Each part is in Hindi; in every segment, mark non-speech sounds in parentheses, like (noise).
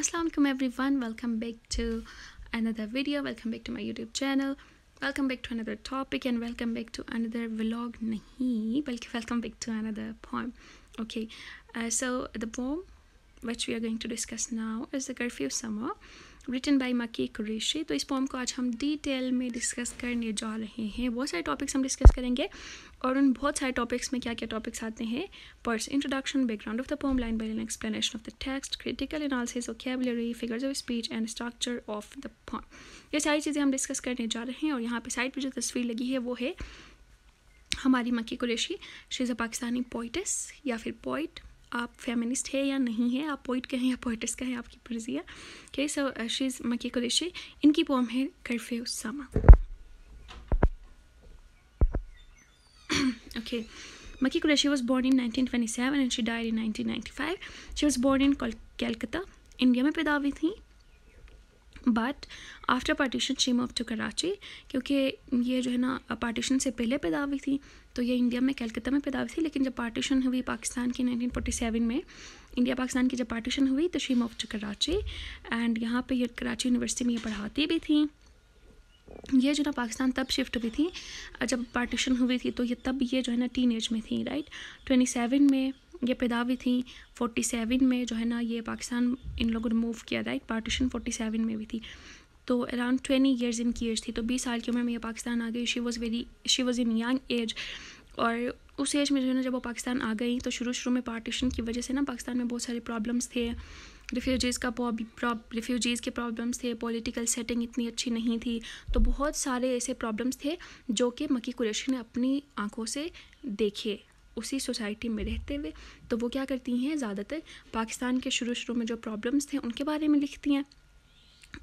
assalamu alaikum everyone welcome back to another video welcome back to my youtube channel welcome back to another topic and welcome back to another vlog nahi but welcome back to another poem okay uh, so the poem which we are going to discuss now is the curfew summer written by Maki Qureshi तो इस पोम को आज हम डिटेल में डिस्कस करने जा रहे हैं बहुत सारे टॉपिक्स हम डिस्कस करेंगे और उन बहुत सारे टॉपिक्स में क्या क्या टॉपिक्स आते हैं first introduction background of the poem line by line explanation of the text critical analysis vocabulary figures of speech and structure of the poem ये सारी चीज़ें हम डिस्कस करने जा रहे हैं और यहाँ पे साइड पर जो तस्वीर लगी है वो है हमारी Maki Qureshi she's a Pakistani poetess या फिर पोइट आप फेमिनिस्ट है या नहीं है आप पोइट कहें या पोइटिस कहें आपकी मर्जी है ओके सो शीज मकी कुरेशी इनकी पोम है करफे उसामा (coughs) okay Maki Qureshi was born in 1927 and she died nineteen 1995 five she was in in Calcutta India में पैदा हुई थी but after partition she move to Karachi क्योंकि ये जो है ना पार्टीशन से पहले पैदा हुई थी तो ये इंडिया में कलकत्ता में पैदा हुई थी लेकिन जब पार्टीशन हुई पाकिस्तान की 1947 में इंडिया पाकिस्तान की जब पार्टीशन हुई तो she move to Karachi and यहाँ पे ये कराची यूनिवर्सिटी में ये पढ़ाती भी थी ये जो ना पाकिस्तान तब शिफ्ट हुई थी जब पार्टीशन हुई थी तो ये तब ये जो है ना टीन एज में थी राइट ट्वेंटी सेवन में ये पैदा हुई थी फोर्टी सेवन में जो है ना ये पाकिस्तान इन लोगों ने मूव किया राइट पार्टीशन फोर्टी सेवन में भी थी तो अराउंड ट्वेंटी ईयर्स इनकी एज थी तो बीस साल की उम्र में ये पाकिस्तान आ गई she was very she was in young age और उस एज में जो है ना जब वो पाकिस्तान आ गई तो शुरू शुरू में पार्टीशन की वजह से ना पाकिस्तान में बहुत सारे प्रॉब्लम्स थे रिफ्यूजीज़ का रिफ्यूजीज़ के प्रॉब्लम्स थे पॉलिटिकल सेटिंग इतनी अच्छी नहीं थी तो बहुत सारे ऐसे प्रॉब्लम्स थे जो कि मकी कुरैशी ने अपनी आंखों से देखे उसी सोसाइटी में रहते हुए तो वो क्या करती हैं ज़्यादातर पाकिस्तान के शुरू शुरू में जो प्रॉब्लम्स थे उनके बारे में लिखती हैं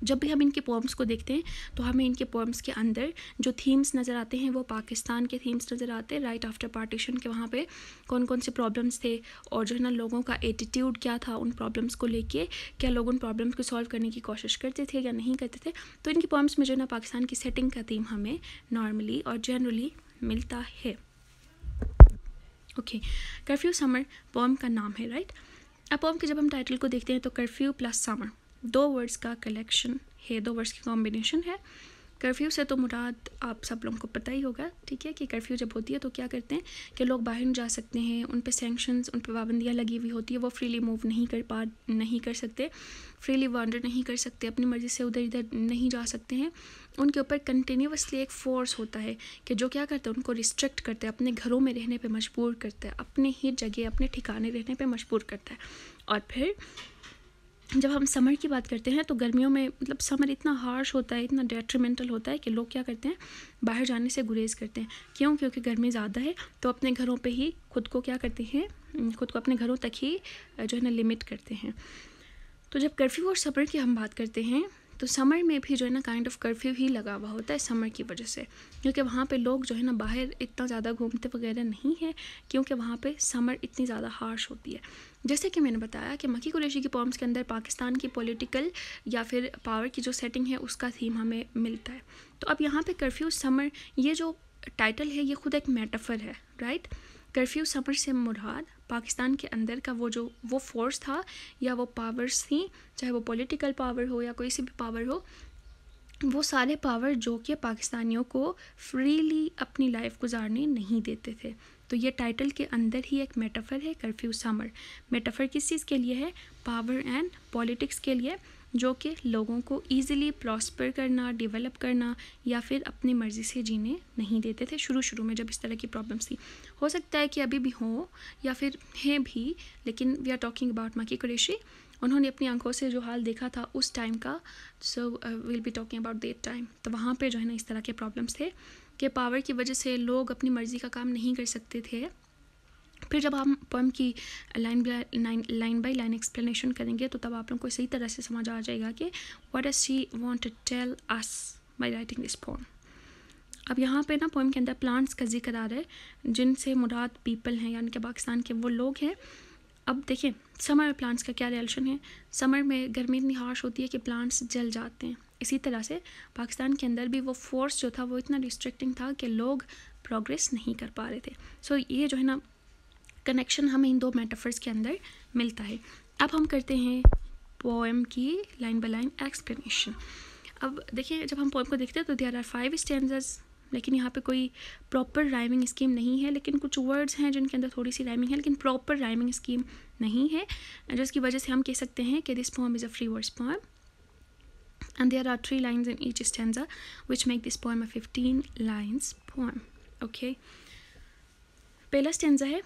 जब भी हम इनके पोम्स को देखते हैं तो हमें इनके पोम्स के अंदर जो थीम्स नज़र आते हैं वो पाकिस्तान के थीम्स नज़र आते हैं राइट आफ्टर पार्टीशन के वहाँ पे कौन कौन से प्रॉब्लम्स थे और जो है ना लोगों का एटीट्यूड क्या था उन प्रॉब्लम्स को लेके क्या लोग उन प्रॉब्लम्स को सॉल्व करने की कोशिश करते थे या नहीं करते थे तो इनके पोम्स में जो है ना पाकिस्तान की सेटिंग का थीम हमें नॉर्मली और जनरली मिलता है ओके कर्फ्यू समर पोम का नाम है राइट अब पोम के जब हम टाइटल को देखते हैं तो कर्फ्यू प्लस समर दो वर्ड्स का कलेक्शन है दो वर्ड्स की कॉम्बिनेशन है कर्फ्यू से तो मुराद आप सब लोगों को पता ही होगा ठीक है कि कर्फ्यू जब होती है तो क्या करते हैं कि लोग बाहर नहीं जा सकते हैं उन पर सेंक्शंस उन पर पाबंदियाँ लगी हुई होती है वो फ्रीली मूव नहीं कर पा नहीं कर सकते फ्रीली वांडर नहीं कर सकते अपनी मर्ज़ी से उधर इधर नहीं जा सकते हैं उनके ऊपर कंटिन्यूसली एक फोर्स होता है कि जो क्या करते हैं उनको रिस्ट्रिक्ट करते हैं अपने घरों में रहने पर मजबूर करता है अपने ही जगह अपने ठिकाने रहने पर मजबूर करता है और फिर जब हम समर की बात करते हैं तो गर्मियों में मतलब समर इतना हार्श होता है इतना डेट्रीमेंटल होता है कि लोग क्या करते हैं बाहर जाने से गुरेज करते हैं क्यों क्योंकि गर्मी ज़्यादा है तो अपने घरों पे ही खुद को क्या करते हैं खुद को अपने घरों तक ही जो है ना लिमिट करते हैं तो जब कर्फ्यू और समर की हम बात करते हैं तो समर में भी जो है ना काइंड ऑफ कर्फ्यू ही लगा हुआ होता है समर की वजह से क्योंकि वहाँ पे लोग जो है ना बाहर इतना ज़्यादा घूमते वगैरह नहीं है क्योंकि वहाँ पे समर इतनी ज़्यादा हार्श होती है जैसे कि मैंने बताया कि मकी कुरेशी की पॉम्स के अंदर पाकिस्तान की पॉलिटिकल या फिर पावर की जो सेटिंग है उसका थीम हमें मिलता है तो अब यहाँ पर कर्फ्यू समर ये जो टाइटल है ये खुद एक मेटाफर है राइट कर्फ्यू समर से मुराद पाकिस्तान के अंदर का वो जो वो फोर्स था या वो पावर्स थी चाहे वो पॉलिटिकल पावर हो या कोई सी भी पावर हो वो सारे पावर जो कि पाकिस्तानियों को फ्रीली अपनी लाइफ गुजारने नहीं देते थे तो ये टाइटल के अंदर ही एक मेटाफर है कर्फ्यू समर मेटाफर किस चीज़ के लिए है पावर एंड पॉलिटिक्स के लिए जो कि लोगों को ईज़िली प्रॉस्पर करना डेवलप करना या फिर अपनी मर्ज़ी से जीने नहीं देते थे शुरू शुरू में जब इस तरह की प्रॉब्लम्स थी हो सकता है कि अभी भी हो या फिर हैं भी लेकिन वी आर टॉकिंग अबाउट की कुरेशी उन्होंने अपनी आंखों से जो हाल देखा था उस टाइम का so will be talking about that time तो वहाँ पर जो है ना इस तरह के प्रॉब्लम्स थे कि पावर की वजह से लोग अपनी मर्ज़ी का काम नहीं कर सकते थे फिर जब हम पोएम की line line line by line explanation करेंगे तो तब आप लोग को सही तरह से समझ आ जाएगा कि what is she want to tell us by writing this poem अब यहाँ पे ना पोएम के अंदर प्लांट्स का जिक्र आ रहा है जिनसे मुराद पीपल हैं यानी कि पाकिस्तान के वो लोग हैं अब देखें समर में प्लांट्स का क्या रिएक्शन है समर में गर्मी इतनी हार्श होती है कि प्लांट्स जल जाते हैं इसी तरह से पाकिस्तान के अंदर भी वो फोर्स जो था वो इतना रिस्ट्रिक्टिंग था कि लोग प्रोग्रेस नहीं कर पा रहे थे सो so, ये जो है ना कनेक्शन हमें इन दो मेटाफर्स के अंदर मिलता है अब हम करते हैं पोएम की लाइन बाय लाइन एक्सप्लेनेशन अब देखिए जब हम पोएम को देखते हैं तो देर आर फाइव स्टैंडर्स लेकिन यहाँ पे कोई प्रॉपर राइमिंग स्कीम नहीं है लेकिन कुछ वर्ड्स हैं जिनके अंदर थोड़ी सी राइमिंग है लेकिन प्रॉपर राइमिंग स्कीम नहीं है जिसकी वजह से हम कह सकते हैं कि this poem is a free words poem and there are three lines in each stanza which make this poem a fifteen lines poem okay पहला स्टैंडा है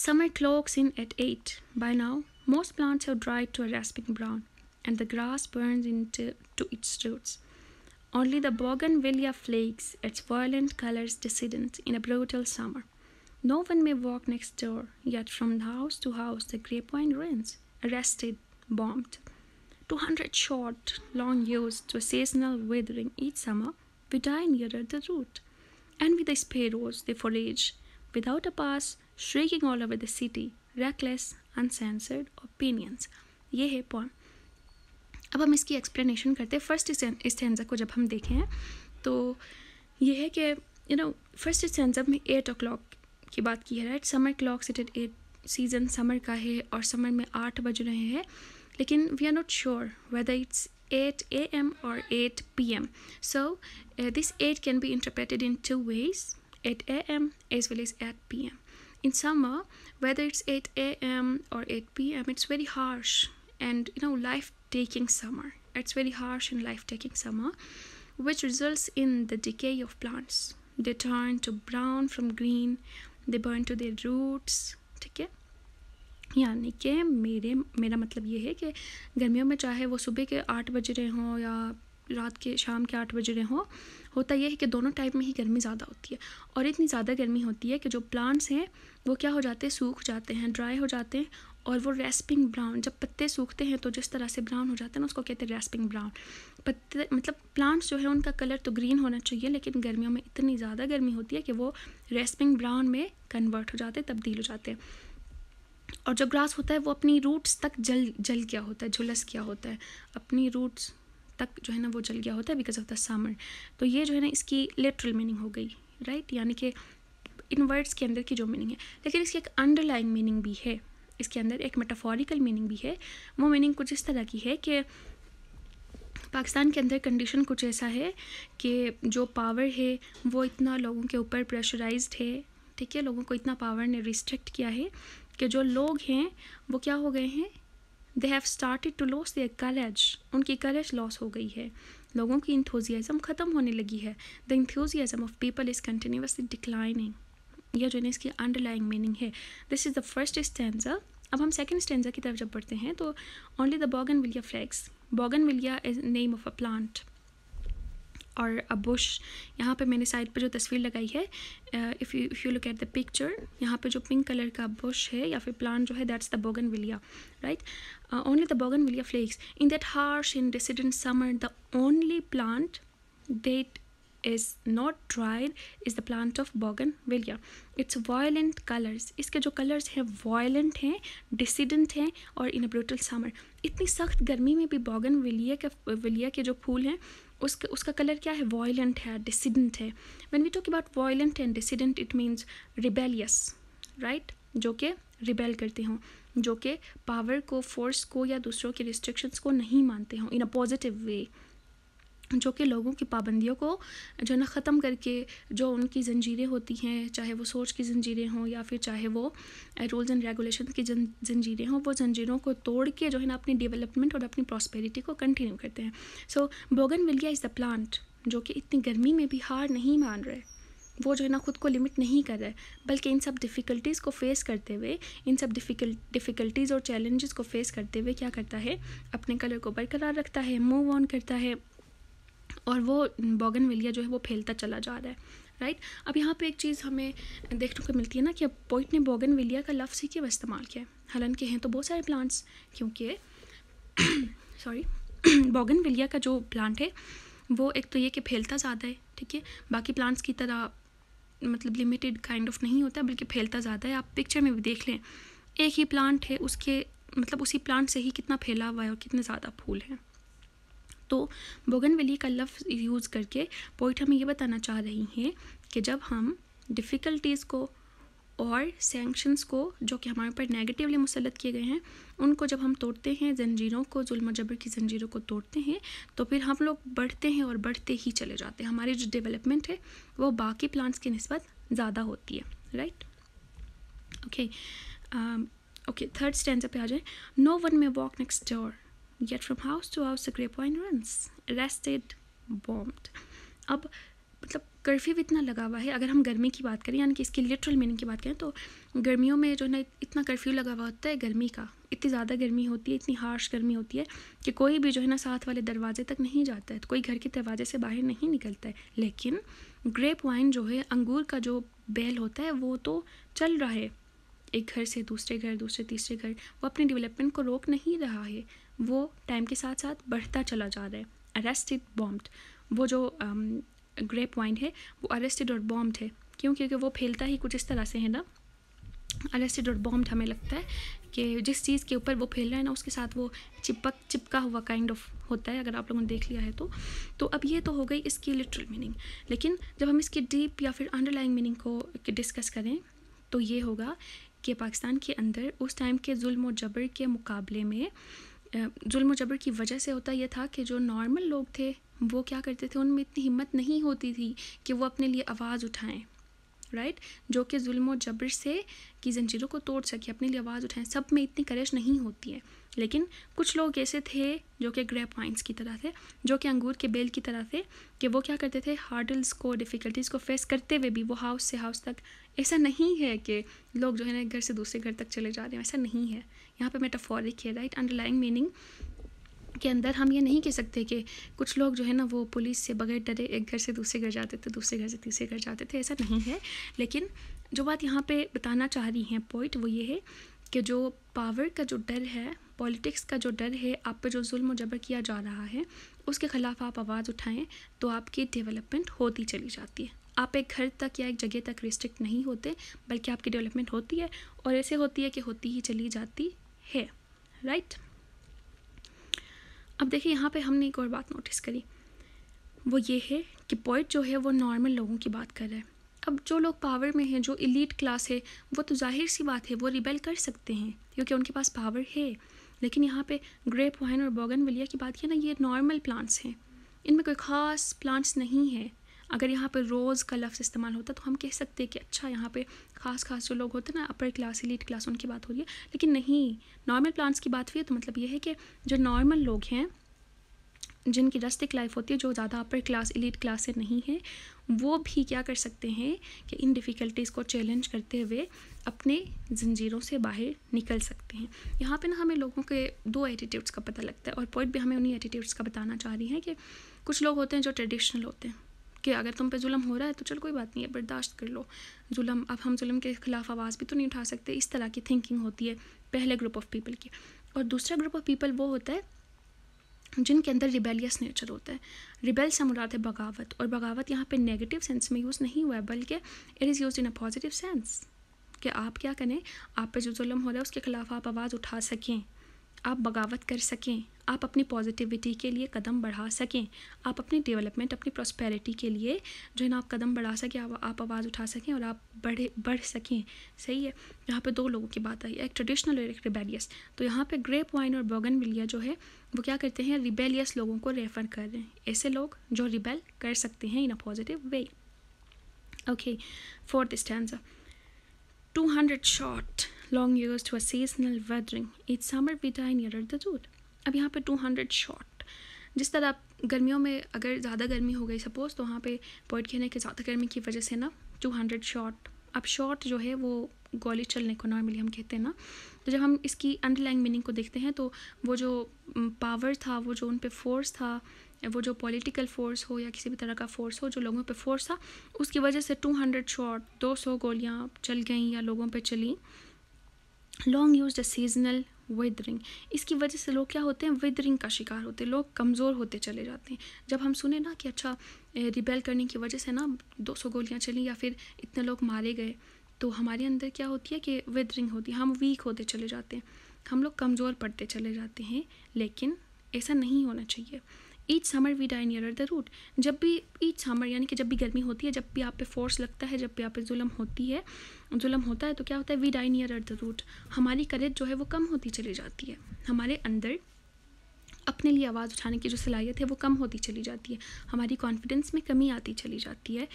Summer cloaks in at 8. By now, most plants have dried to a rasping brown, and the grass burns into its roots. Only the bougainvillea flakes, its violent colors dissident in a brutal summer. No one may walk next door, yet from house to house the grapevine rains, arrested, bombed. 200 short, long years to a seasonal withering each summer, we die nearer the root. And with the sparrows, they forage, without a pass, shrieking all over the city reckless uncensored opinions ये है पॉइंट अब हम इसकी एक्सप्लेनेशन करते हैं फर्स्ट स्टेंजा को जब हम देखें तो ये है कि यू नो फर्स्ट स्टेंजा में एट ओ क्लॉक की बात की है right summer clock set at eight season summer का है और समर में आठ बज रहे हैं लेकिन we are not sure whether it's at 8 a.m. or 8 p.m. So uh, this 8 can be interpreted in two ways M as well well eight P M in summer whether it's 8 a.m or 8 p.m it's very harsh and you know life taking summer it's very harsh and life taking summer which results in the decay of plants they turn to brown from green they burn to their roots okay यानी कि मेरे मेरा मतलब ये है कि गर्मियों में चाहे वो सुबह के आठ बज रहे हों या रात के शाम के आठ बज रहे हों होता यह है कि दोनों टाइप में ही गर्मी ज़्यादा होती है और इतनी ज़्यादा गर्मी होती है कि जो प्लांट्स हैं वो क्या हो जाते हैं सूख जाते हैं ड्राई हो जाते हैं और वो रेस्पिंग ब्राउन जब पत्ते सूखते हैं तो जिस तरह से ब्राउन हो जाते हैं ना उसको कहते हैं रेस्पिंग ब्राउन पत्ते मतलब प्लांट्स जो है उनका कलर तो ग्रीन होना चाहिए लेकिन गर्मियों में इतनी ज़्यादा गर्मी होती है कि वो रेस्पिंग ब्राउन में कन्वर्ट हो जाते हैं तब्दील हो जाते हैं और जो ग्रास होता है वो अपनी रूट्स तक जल जल गया होता है झुलस गया होता है अपनी रूट्स तक जो है ना वो जल गया होता है बिकॉज ऑफ द समर तो ये जो है ना इसकी लिटरल मीनिंग हो गई राइट यानी कि इन वर्ड्स के अंदर की जो मीनिंग है लेकिन इसकी एक अंडरलाइंग मीनिंग भी है इसके अंदर एक मेटाफोरिकल मीनिंग भी है वो मीनिंग कुछ इस तरह की है कि पाकिस्तान के अंदर कंडीशन कुछ ऐसा है कि जो पावर है वो इतना लोगों के ऊपर प्रेशराइज है ठीक है लोगों को इतना पावर ने रिस्ट्रिक्ट किया है कि जो लोग हैं वो क्या हो गए हैं they have started to loss their college उनकी कलेज लॉस हो गई है लोगों की इंथोजियाज़म ख़त्म होने लगी है the enthusiasm of people is continuously declining यह जो है इसकी अंडरलाइंग मीनिंग है this is the first stanza अब हम सेकेंड स्टैंडा की तरफ जब पढ़ते हैं तो only the bougainvillea flares bougainvillea is name of a plant और अ बुश यहाँ पे मैंने साइड पे जो तस्वीर लगाई है if you if you look at the picture यहाँ पे जो पिंक कलर का बुश है या फिर प्लांट जो है that's the bougainvillea right only the bougainvillea flares in that harsh in dissident summer the only plant that not dried is the plant of bougainvillea its violent colours इसके जो कलर्स हैं वायलेंट हैं डिसिडेंट हैं और इन अ brutal समर इतनी सख्त गर्मी में भी विलिया के विलिया के जो फूल हैं उसका उसका कलर क्या है वॉयलेंट है डिसिडेंट है when we talk about violent and dissident it means rebellious right जो कि रिबेल करते हों जो कि पावर को फोर्स को या दूसरों के रिस्ट्रिक्शंस को नहीं मानते हों इन अ पॉजिटिव वे जो कि लोगों की पाबंदियों को जो है ना ख़त्म करके जो उनकी जंजीरें होती हैं चाहे वो सोच की जंजीरें हों या फिर चाहे वो रूल्स एंड रेगुलेशन की जंजीरें हों वो जंजीरों को तोड़ के जो है ना अपनी डेवलपमेंट और अपनी प्रॉस्पेरिटी को कंटिन्यू करते हैं so bougainvillea is the plant जो कि इतनी गर्मी में भी हार नहीं मान रहे वो जो है ना खुद को लिमिट नहीं कर रहे बल्कि इन सब डिफ़िकल्टीज़ को फेस करते हुए इन सब डिफ़िकल्ट डिफ़िकल्टीज़ और चैलेंजेस को फेस करते हुए क्या करता है अपने कलर को बरकरार रखता है मूव ऑन करता है और वो बॉगन विलिया जो है वो फैलता चला जा रहा है राइट right? अब यहाँ पे एक चीज़ हमें देखने को मिलती है ना कि अब पॉइंट ने बोगन का लफ्स ही क्यों इस्तेमाल किया है हालांकि हैं तो बहुत सारे प्लांट्स क्योंकि सॉरी (coughs) (coughs) बोगन का जो प्लांट है वो एक तो ये कि फैलता ज़्यादा है ठीक है बाकी प्लांट्स की तरह मतलब लिमिटेड काइंड ऑफ नहीं होता बल्कि फैलता ज़्यादा है आप पिक्चर में भी देख लें एक ही प्लांट है उसके मतलब उसी प्लांट से ही कितना फैला हुआ है और कितने ज़्यादा फूल हैं तो वली का लफ्ज़ यूज़ करके पोइट हमें ये बताना चाह रही हैं कि जब हम डिफ़िकल्टीज़ को और सेंक्शंस को जो कि हमारे ऊपर नेगेटिवली मुसलत किए गए हैं उनको जब हम तोड़ते हैं जंजीरों को जुल्म की जंजीरों को तोड़ते हैं तो फिर हम लोग बढ़ते हैं और बढ़ते ही चले जाते हैं हमारी जो डेवलपमेंट है वो बाकी प्लांट्स की नस्बत ज़्यादा होती है right okay okay third stanza पे आ जाए no one may walk next door Yet from house to house grape grapevine runs. Arrested, bombed. अब मतलब कर्फ्यू भी इतना लगा हुआ है अगर हम गर्मी की बात करें यानी कि इसकी लिटरल मीनिंग की बात करें तो गर्मियों में जो है ना इतना कर्फ्यू लगा हुआ होता है गर्मी का इतनी ज़्यादा गर्मी होती है इतनी हार्श गर्मी होती है कि कोई भी जो है ना साथ वाले दरवाजे तक नहीं जाता है तो कोई घर के दरवाजे से बाहर नहीं निकलता है लेकिन ग्रेप वाइन जो है अंगूर का जो बेल होता है वो तो चल रहा है एक घर से दूसरे घर दूसरे तीसरे घर वो अपनी डेवलपमेंट को रोक नहीं रहा है वो टाइम के साथ साथ बढ़ता चला जा रहा है अरेस्टेड बॉम्ब वो जो um, पॉइंट है वो अरेस्टेड और बॉम्ब है क्यों क्योंकि वो फैलता ही कुछ इस तरह से है ना अरेस्टेड और बॉम्ब हमें लगता है कि जिस चीज़ के ऊपर वो फैल रहा है ना उसके साथ वो चिपक चिपका हुआ काइंड ऑफ होता है अगर आप लोगों ने देख लिया है तो तो अब ये तो हो गई इसकी लिटरल मीनिंग लेकिन जब हम इसकी डीप या फिर अंडरलाइंग मीनिंग को डिस्कस करें तो ये होगा कि पाकिस्तान के अंदर उस टाइम के जुल्म और जबर के मुकाबले में जुल्म जबर की वजह से होता यह था कि जो नॉर्मल लोग थे वो क्या करते थे उनमें इतनी हिम्मत नहीं होती थी कि वो अपने लिए आवाज़ उठाएं राइट right? जो कि जुल्म जबर से की जंजीरों को तोड़ सके अपने लिए आवाज़ उठाएं सब में इतनी करेज नहीं होती है लेकिन कुछ लोग ऐसे थे जो कि ग्रेप वाइन्स की तरह थे जो कि अंगूर के बेल की तरह थे कि वो क्या करते थे हार्डल्स को डिफ़िकल्टीज़ को फेस करते हुए भी वो हाउस से हाउस तक ऐसा नहीं है कि लोग जो है ना घर से दूसरे घर तक चले जा रहे हैं ऐसा नहीं है यहाँ पर मेटाफॉरिक है राइट अंडरलाइंग मीनिंग के अंदर हम ये नहीं कह सकते कि कुछ लोग जो है ना वो पुलिस से बगैर डरे एक घर से दूसरे घर जाते थे दूसरे घर से तीसरे घर जाते थे ऐसा नहीं है लेकिन जो बात यहाँ पे बताना चाह रही हैं पॉइंट वो ये है कि जो पावर का जो डर है पॉलिटिक्स का जो डर है आप पर जो जुल्म जबर किया जा रहा है उसके ख़िलाफ़ आप आवाज़ उठाएं तो आपकी डेवलपमेंट होती चली जाती है आप एक घर तक या एक जगह तक रिस्ट्रिक्ट नहीं होते बल्कि आपकी डेवलपमेंट होती है और ऐसे होती है कि होती ही चली जाती है राइट अब देखिए यहाँ पे हमने एक और बात नोटिस करी वो ये है कि पोइट जो है वो नॉर्मल लोगों की बात कर रहा है अब जो लोग पावर में हैं जो इलीट क्लास है वो तो जाहिर सी बात है वो रिबेल कर सकते हैं क्योंकि उनके पास पावर है लेकिन यहाँ पे ग्रेप वाइन और बॉगन विलिया की बात की ना ये नॉर्मल प्लांट्स हैं इनमें कोई ख़ास प्लांट्स नहीं है अगर यहाँ पर रोज़ का लफ्ज़ इस्तेमाल होता तो हम कह सकते कि अच्छा यहाँ पर ख़ास खास जो लोग होते हैं ना अपर क्लास एलिट क्लास उनकी बात हो रही है लेकिन नहीं नॉर्मल प्लांट्स की बात हुई है तो मतलब ये है कि जो नॉर्मल लोग हैं जिनकी रस्तिक लाइफ होती है जो ज़्यादा अपर क्लास इलीट क्लास से नहीं है वो भी क्या कर सकते हैं कि इन डिफ़िकल्टीज़ को चैलेंज करते हुए अपने जंजीरों से बाहर निकल सकते हैं यहाँ पे ना हमें लोगों के दो एटीट्यूड्स का पता लगता है और पॉइंट भी हमें उन्हीं एटीट्यूड्स का बताना चाह रही हैं कि कुछ लोग होते हैं जो ट्रेडिशनल होते हैं कि अगर तुम पे जुल्म हो रहा है तो चल कोई बात नहीं है बर्दाश्त कर लो जुल्म अब हम जुल्म के ख़िलाफ़ आवाज़ भी तो नहीं उठा सकते इस तरह की थिंकिंग होती है पहले ग्रुप ऑफ पीपल की और दूसरा ग्रुप ऑफ पीपल वो होता है जिनके अंदर रिबेलियस नेचर होता है रिबेल से मुराद है बगावत और बगावत यहाँ पे नेगेटिव सेंस में यूज़ नहीं हुआ है बल्कि it is use in a positive sense कि आप क्या करें आप पे जो जुल्म हो रहा है उसके खिलाफ आप आवाज़ उठा सकें आप बगावत कर सकें आप अपनी पॉजिटिविटी के लिए कदम बढ़ा सकें आप अपनी डेवलपमेंट अपनी प्रॉस्पेरिटी के लिए जो है ना आप कदम बढ़ा सकें आप, आप आवाज़ उठा सकें और आप बढ़े बढ़ सकें सही है यहाँ पे दो लोगों की बात आई एक ट्रेडिशनल और एक रिबेलियस तो यहाँ पे ग्रेप वाइन और बॉगन मिलिया जो है वो क्या करते हैं रिबेलियस लोगों को रेफर कर रहे हैं ऐसे लोग जो रिबेल कर सकते हैं in a positive way okay fourth stanza two hundred short long use to seasonal withering it summer bitter near the door अब यहाँ पे टू हंड्रेड शॉर्ट जिस तरह आप गर्मियों में अगर ज़्यादा गर्मी हो गई सपोज़ तो वहाँ पे पॉइंट कहना है कि ज़्यादा गर्मी की वजह से ना टू हंड्रेड शॉर्ट अब शॉर्ट जो है वो गोली चलने को नॉर्मली हम कहते हैं ना तो जब हम इसकी अंडरलाइंग मीनिंग को देखते हैं तो वो जो पावर था वो जो उन पर फोर्स था वो जो पॉलिटिकल फोर्स हो या किसी भी तरह का फोर्स हो जो लोगों पे फोर्स था उसकी वजह से 200 शॉट 200 गोलियां चल गईं या लोगों पे चली long use the seasonal withering इसकी वजह से लोग क्या होते हैं विदरिंग का शिकार होते हैं लोग कमज़ोर होते चले जाते हैं जब हम सुने ना कि अच्छा रिबेल करने की वजह से ना 200 गोलियां चली या फिर इतने लोग मारे गए तो हमारे अंदर क्या होती है कि विदरिंग होती है हम वीक होते चले जाते हैं हम लोग कमज़ोर पड़ते चले जाते हैं लेकिन ऐसा नहीं होना चाहिए each summer we die near the root जब भी ईच समर यानी कि जब भी गर्मी होती है जब भी आप पे फोर्स लगता है जब भी आप पे जुलम होती है जुलम होता है तो क्या होता है we die near the root हमारी करेज जो है वो कम होती चली जाती है हमारे अंदर अपने लिए आवाज़ उठाने की जो सलाहियत है वो कम होती चली जाती है हमारी कॉन्फिडेंस में कमी आती चली जाती है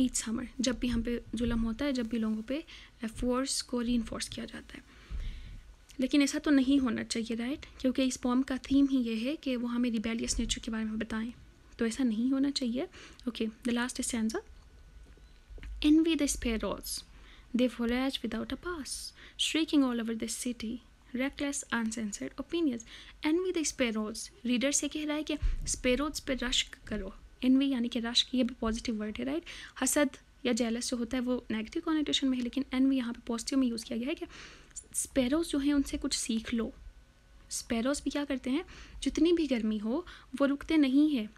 ईच समर जब भी हम पे जुलम होता है जब भी लोगों पे फोर्स को री किया जाता है लेकिन ऐसा तो नहीं होना चाहिए राइट क्योंकि इस पॉम का थीम ही ये है कि वो हमें रिबेलियस नेचर के बारे में बताएं तो ऐसा नहीं होना चाहिए okay the last is stanza envy the sparrows. They forage without a pass, shrieking all over the reckless Reckless, uncensored envy the sparrows. Reader से कह रहा है कि स्पेरोज पे रश करो एनवी यानी कि रश की ये भी पॉजिटिव वर्ड है राइट हसद या जेलस जो होता है वो नेगेटिव कॉनिटेशन में है लेकिन एनवी यहाँ पे पॉजिटिव में यूज़ किया गया है कि स्पैरोज़ जो हैं उनसे कुछ सीख लो स्पैरोज़ भी क्या करते हैं जितनी भी गर्मी हो वो रुकते नहीं है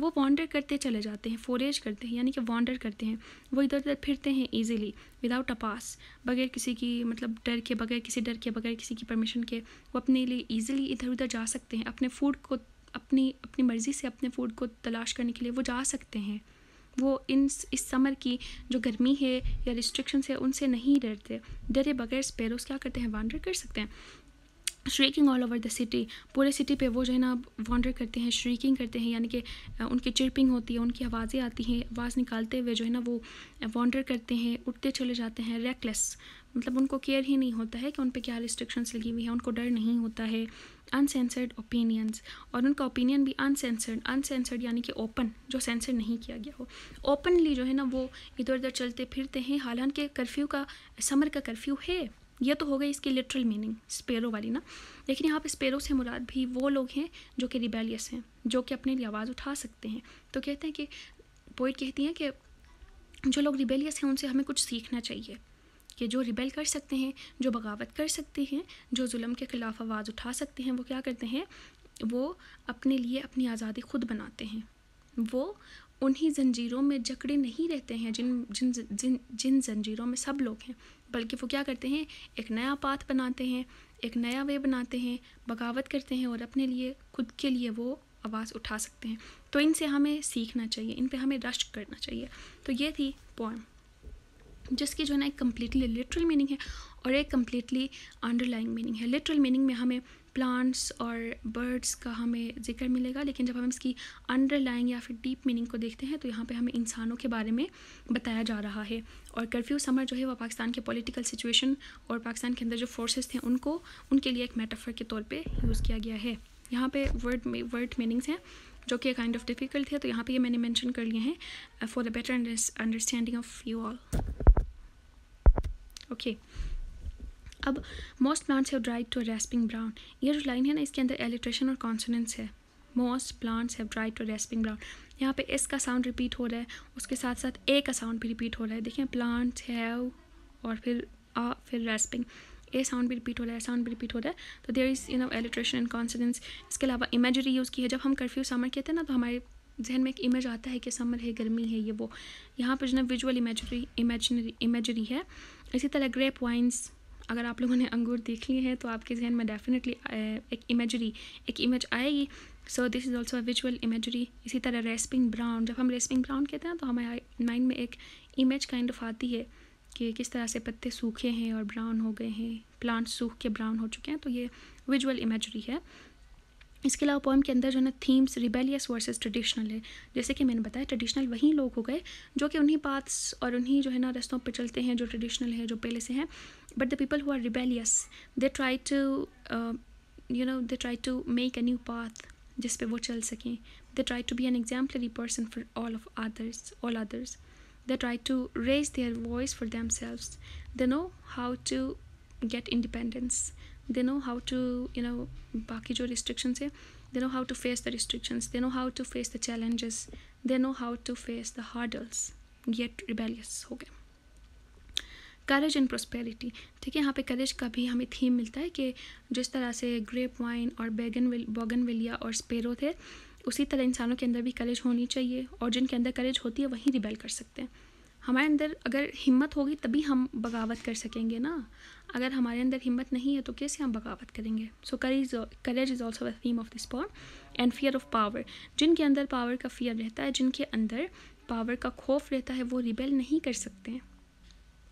वो वॉन्डर करते चले जाते हैं फोरेज करते हैं यानी कि वॉन्डर करते हैं वो इधर उधर फिरते हैं ईजिली विदाउट अ पास बगैर किसी की मतलब डर के बगैर किसी डर के बगैर किसी की परमिशन के वो अपने लिए ईजिली इधर उधर जा सकते हैं अपने फूड को अपनी अपनी मर्ज़ी से अपने फूड को तलाश करने के लिए वो जा सकते हैं वो इन इस समर की जो गर्मी है या रिस्ट्रिक्शंस है उनसे नहीं डरते डरे बगैर स्पेरोस क्या करते हैं वांडर कर सकते हैं shrieking all over the city पूरे सिटी पे वो जो है ना वॉन्डर करते हैं श्रीकिंग करते हैं यानी कि उनकी चिरपिंग होती है उनकी आवाज़ें आती हैं आवाज़ निकालते हुए जो है ना वो वॉन्डर करते हैं उठते चले जाते हैं रेकलेस मतलब उनको केयर ही नहीं होता है कि उन पर क्या रिस्ट्रिक्शंस लगी हुई है उनको डर नहीं होता है अनसेंसर्ड ओपिनियंस और उनका ओपिनियन भी अनसेंसर्ड अनसेंसर्ड यानी कि ओपन जो सेंसर नहीं किया गया हो ओपनली जो है ना वो इधर उधर चलते फिरते हैं हालांकि कर्फ्यू का समर का कर्फ्यू है यह तो हो गई इसकी लिटरल मीनिंग स्पेरो वाली ना लेकिन यहाँ पे स्पेरो से मुराद भी वो लोग हैं जो कि रिबेलियस हैं जो कि अपने लिए आवाज़ उठा सकते हैं तो कहते हैं कि पोइट कहती हैं कि जो लोग रिबेलियस हैं उनसे हमें कुछ सीखना चाहिए कि जो रिबेल कर सकते हैं जो बगावत कर सकते हैं जो जुल्म के ख़िलाफ़ आवाज़ उठा सकते हैं वो क्या करते हैं वो अपने लिए अपनी आज़ादी खुद बनाते हैं वो उन्हीं जंजीरों में जकड़े नहीं रहते हैं जिन जिन जिन जिन जंजीरों में सब लोग हैं बल्कि वो क्या करते हैं एक नया पाथ बनाते हैं एक नया वे बनाते हैं बगावत करते हैं और अपने लिए खुद के लिए वो आवाज़ उठा सकते हैं तो इनसे हमें सीखना चाहिए इन पर हमें रश्क करना चाहिए तो ये थी पोएम जिसकी जो है ना एक कम्प्लीटली लिटरल मीनिंग है और एक कम्प्लीटली अंडरलाइंग मीनिंग है लिटरल मीनिंग में हमें प्लांट्स और बर्ड्स का हमें जिक्र मिलेगा लेकिन जब हम इसकी अंडरलाइंग या फिर डीप मीनिंग को देखते हैं तो यहाँ पे हमें इंसानों के बारे में बताया जा रहा है और कर्फ्यू समर जो है वह पाकिस्तान के पॉलिटिकल सिचुएशन और पाकिस्तान के अंदर जो फोर्सेस थे उनको उनके लिए एक मेटाफर के तौर पर यूज़ किया गया है यहाँ पर वर्ड में वर्ड मीनिंग्स हैं जो कि काइंड ऑफ डिफ़िकल्ट है तो यहाँ पर ये मैंने मैंशन कर लिए हैं for the better understanding of you all okay अब most plants have dried to rasping brown ये जो लाइन है ना इसके अंदर एलिट्रेशन और कॉन्सोनेंस है most plants have dried to rasping brown यहाँ पे एस का साउंड रिपीट हो रहा है उसके साथ साथ ए का साउंड भी रिपीट हो रहा है देखिए प्लांट्स हैव और फिर आ फिर रेस्पिंग ए साउंड भी रिपीट हो रहा है साउंड भी रिपीट हो रहा है तो there is you know alliteration and consonance इसके अलावा इमेजरी यूज़ की है जब हम कर्फ्यू समर कहते हैं ना तो हमारे जहन में एक इमेज आता है कि समर है गर्मी है ये वो यहाँ पर जो ना विजुअल इमेजरी इमेजनरी इमेजरी है इसी तरह ग्रेप वाइन्स अगर आप लोगों ने अंगूर देख लिए हैं तो आपके जहन में डेफिनेटली एक इमेजरी एक इमेज आएगी so this is also visual imagery इसी तरह रेस्पिंग ब्राउन जब हम रेस्पिंग ब्राउन कहते हैं तो हमारे माइंड में एक इमेज काइंड ऑफ आती है कि किस तरह से पत्ते सूखे हैं और ब्राउन हो गए हैं प्लांट्स सूख के ब्राउन हो चुके हैं तो ये विजुअल इमेजरी है इसके अलावा पोएम के अंदर जो है ना थीम्स रिबेलियस वर्सेस ट्रेडिशनल है जैसे कि मैंने बताया ट्रेडिशनल वही लोग हो गए जो कि उन्हीं पाथ्स और उन्हीं जो है ना रस्तों पर चलते हैं जो ट्रेडिशनल है जो पहले से हैं but the people who are rebellious they try to you know they try to make a new path जिस पे वो चल सकें they try to be an exemplary person for all of others all others they try to raise their voice for themselves they know how to get independence they know how to you know बाकी जो रिस्ट्रिक्शंस है they know how to face the restrictions they know how to face the challenges they know how to face the hurdles get rebellious हो गए करेज इन प्रोस्पेरिटी ठीक है यहाँ पे करेज का भी हमें थीम मिलता है कि जिस तरह से ग्रेप वाइन और बैगन बॉगन विलिया और स्पेरो थे उसी तरह इंसानों के अंदर भी करेज होनी चाहिए और जिनके अंदर करेज होती है वहीं रिबेल कर सकते हैं हमारे अंदर अगर हिम्मत होगी तभी हम बगावत कर सकेंगे ना अगर हमारे अंदर हिम्मत नहीं है तो कैसे हम बगावत करेंगे so courage courage is also a theme of this poem and fear of power जिनके अंदर पावर का फियर रहता है जिनके अंदर पावर का खौफ रहता है वो रिबेल नहीं कर सकते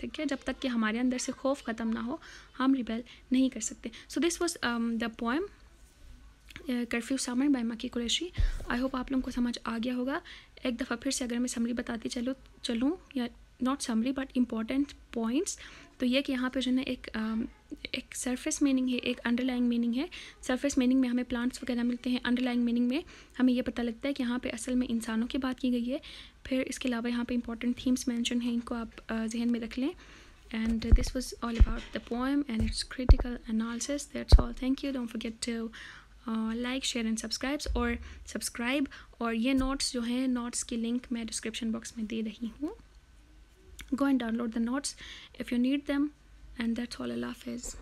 ठीक है जब तक कि हमारे अंदर से खौफ ख़त्म ना हो हम रिबेल नहीं कर सकते so this was the poem curfew summer by Maki Kureishi I hope आप लोगों को समझ आ गया होगा एक दफ़ा फिर से अगर मैं समरी बताती चलो चलूँ या not summary but important points तो ये कि यहाँ पे जो है एक एक सरफेस मीनिंग है एक अंडरलाइंग मीनिंग है सरफेस मीनिंग में हमें प्लांट्स वगैरह मिलते हैं अंडरलाइंग मीनिंग में हमें ये पता लगता है कि यहाँ पे असल में इंसानों की बात की गई है फिर इसके अलावा यहाँ पे इंपॉर्टेंट थीम्स मेंशन हैं इनको आप जहन में रख लें and this was all about the poem and its critical analysis that's all thank you don't forget to like share and subscribes और सब्सक्राइब और ये नोट्स जो हैं नोट्स की लिंक मैं डिस्क्रिप्शन बॉक्स में दे रही हूँ go and download the notes if you need them and that's all अल्लाह हाफिज़